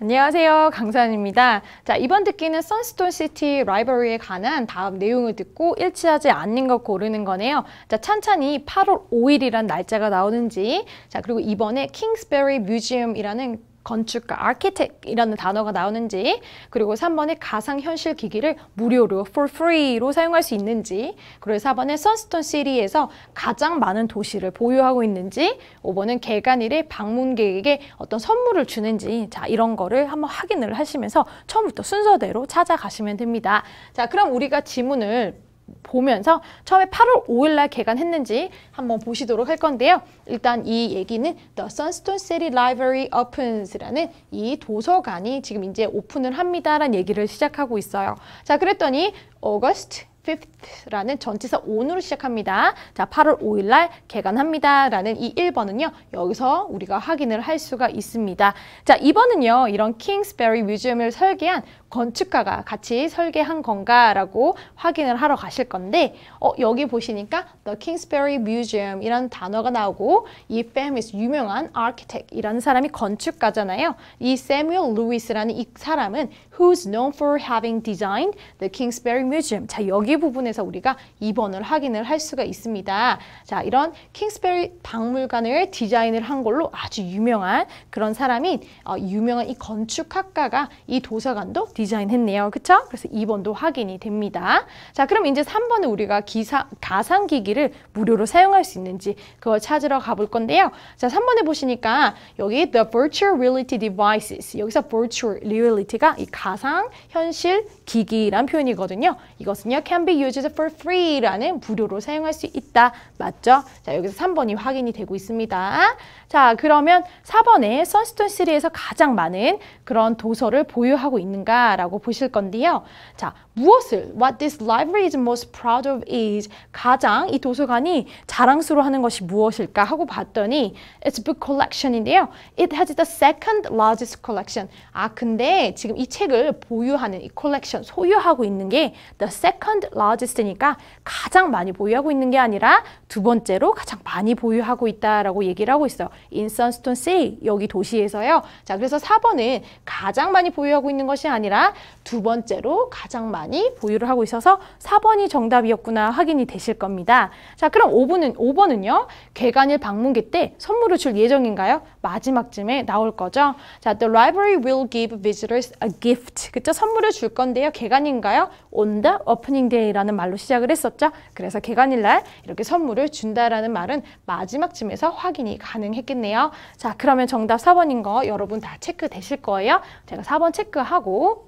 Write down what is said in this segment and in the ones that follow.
안녕하세요. 강서입니다 자, 이번 듣기는 선스톤 시티 라이브러리에 관한 다음 내용을 듣고 일치하지 않는 것 고르는 거네요. 자, 찬찬히 8월 5일이란 날짜가 나오는지, 자, 그리고 이번에 킹스베리 뮤지엄이라는 건축가, 아키텍이라는 단어가 나오는지 그리고 3번에 가상현실 기기를 무료로 for free로 사용할 수 있는지 그리고 4번에 선스톤 시리에서 가장 많은 도시를 보유하고 있는지 5번은 개간일에 방문객에게 어떤 선물을 주는지 자 이런 거를 한번 확인을 하시면서 처음부터 순서대로 찾아가시면 됩니다. 자 그럼 우리가 지문을 보면서 처음에 8월 5일 날 개관했는지 한번 보시도록 할 건데요. 일단 이 얘기는 The Sunstone City Library Opens라는 이 도서관이 지금 이제 오픈을 합니다라는 얘기를 시작하고 있어요. 자, 그랬더니 August 5th라는 전치사 on으로 시작합니다. 자, 8월 5일 날 개관합니다라는 이 1번은요. 여기서 우리가 확인을 할 수가 있습니다. 자, 2번은요. 이런 킹스베리 뮤지엄을 설계한 건축가가 같이 설계한 건가라고 확인을 하러 가실 건데 어, 여기 보시니까 The Kingsbury Museum 이런 단어가 나오고 이 페미스 유명한 architect 이라는 사람이 건축가잖아요. 이 Samuel Lewis라는 이 사람은 who's known for having designed the Kingsbury Museum. 자, 여기 부분에서 우리가 2번을 확인을 할 수가 있습니다. 자, 이런 킹스베리 박물관을 디자인을 한 걸로 아주 유명한 그런 사람인 어, 유명한 이 건축학가가 이 도서관도 디자인했네요. 그쵸? 그래서 2번도 확인이 됩니다. 자, 그럼 이제 3번은 우리가 기사, 가상기기를 무료로 사용할 수 있는지 그거 찾으러 가볼 건데요. 자, 3번에 보시니까 여기 the virtual reality devices 여기서 virtual reality가 이 가상, 현실, 기기란 표현이거든요. 이것은요, can be used for free라는 무료로 사용할 수 있다. 맞죠? 자, 여기서 3번이 확인이 되고 있습니다. 자, 그러면 4번에 선스톤 시리에서 가장 많은 그런 도서를 보유하고 있는가 라고 보실 건데요. 자, 무엇을 What this library is most proud of is 가장 이 도서관이 자랑스러워하는 것이 무엇일까 하고 봤더니 It's book collection인데요. It has the second largest collection. 아, 근데 지금 이 책을 보유하는 이 컬렉션, 소유하고 있는 게 the second largest니까 가장 많이 보유하고 있는 게 아니라 두 번째로 가장 많이 보유하고 있다라고 얘기를 하고 있어요. In Sunstone City, 여기 도시에서요. 자, 그래서 4번은 가장 많이 보유하고 있는 것이 아니라 나라두 번째로 가장 많이 보유를 하고 있어서 4번이 정답이었구나 확인이 되실 겁니다. 자, 그럼 5분은 5번은요. 개관일 방문기 때 선물을 줄 예정인가요? 마지막쯤에 나올 거죠. 자, the library will give visitors a gift. 그쵸? 선물을 줄 건데요. 개관인가요? on the opening day라는 말로 시작을 했었죠. 그래서 개관일 날 이렇게 선물을 준다라는 말은 마지막쯤에서 확인이 가능했겠네요. 자, 그러면 정답 4번인 거 여러분 다 체크되실 거예요. 제가 4번 체크하고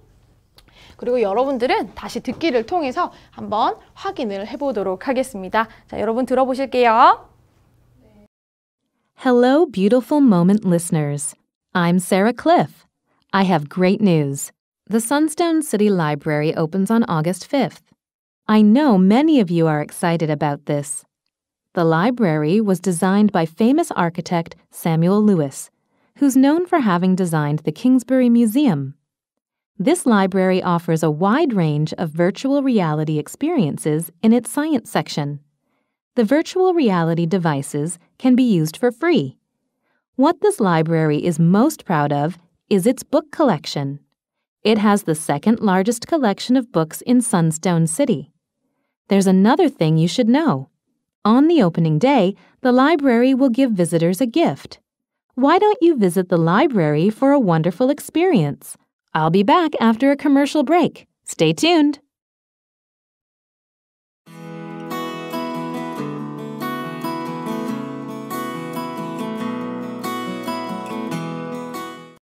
그리고 여러분들은 다시 듣기를 통해서 한번 확인을 해보도록 하겠습니다. 자, 여러분 들어보실게요. Hello, beautiful moment listeners. I'm Sarah Cliff. I have great news. The Sunstone City Library opens on August 5th. I know many of you are excited about this. The library was designed by famous architect Samuel Lewis, who's known for having designed the Kingsbury Museum. This library offers a wide range of virtual reality experiences in its science section. The virtual reality devices can be used for free. What this library is most proud of is its book collection. It has the second largest collection of books in Sunstone City. There's another thing you should know. On the opening day, the library will give visitors a gift. Why don't you visit the library for a wonderful experience? I'll be back after a commercial break. Stay tuned.